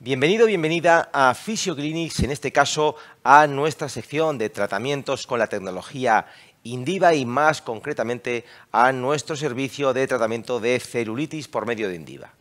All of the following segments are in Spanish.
Bienvenido, bienvenida a FisioClinics, en este caso a nuestra sección de tratamientos con la tecnología Indiva y más concretamente a nuestro servicio de tratamiento de celulitis por medio de Indiva.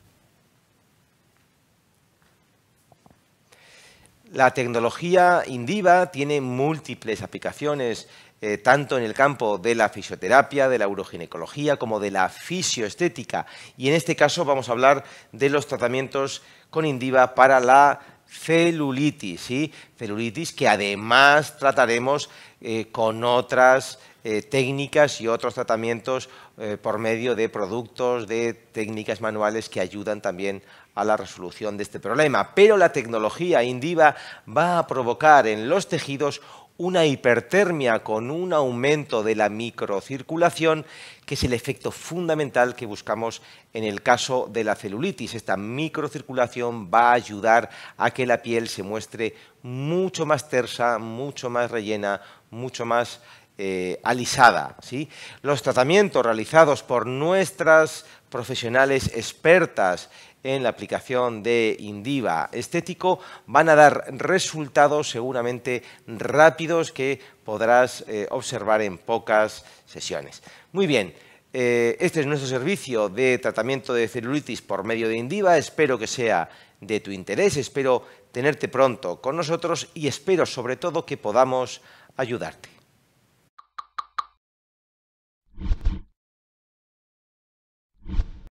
La tecnología Indiva tiene múltiples aplicaciones, eh, tanto en el campo de la fisioterapia, de la uroginecología, como de la fisioestética. Y en este caso vamos a hablar de los tratamientos con Indiva para la celulitis, ¿sí? celulitis que además trataremos eh, con otras eh, técnicas y otros tratamientos eh, por medio de productos, de técnicas manuales que ayudan también a la resolución de este problema. Pero la tecnología Indiva va a provocar en los tejidos una hipertermia con un aumento de la microcirculación, que es el efecto fundamental que buscamos en el caso de la celulitis. Esta microcirculación va a ayudar a que la piel se muestre mucho más tersa, mucho más rellena, mucho más eh, alisada. Los tratamientos realizados por nuestras profesionales expertas en la aplicación de Indiva estético van a dar resultados seguramente rápidos que podrás eh, observar en pocas sesiones. Muy bien. Eh, este es nuestro servicio de tratamiento de celulitis por medio de Indiva. Espero que sea de tu interés. Espero tenerte pronto con nosotros y espero sobre todo que podamos ayudarte.